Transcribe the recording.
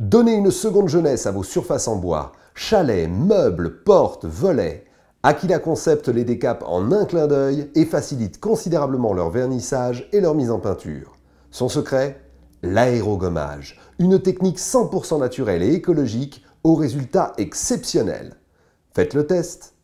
Donnez une seconde jeunesse à vos surfaces en bois, chalets, meubles, portes, volets. Aquila Concept les décape en un clin d'œil et facilite considérablement leur vernissage et leur mise en peinture. Son secret L'aérogommage, une technique 100% naturelle et écologique aux résultats exceptionnels. Faites le test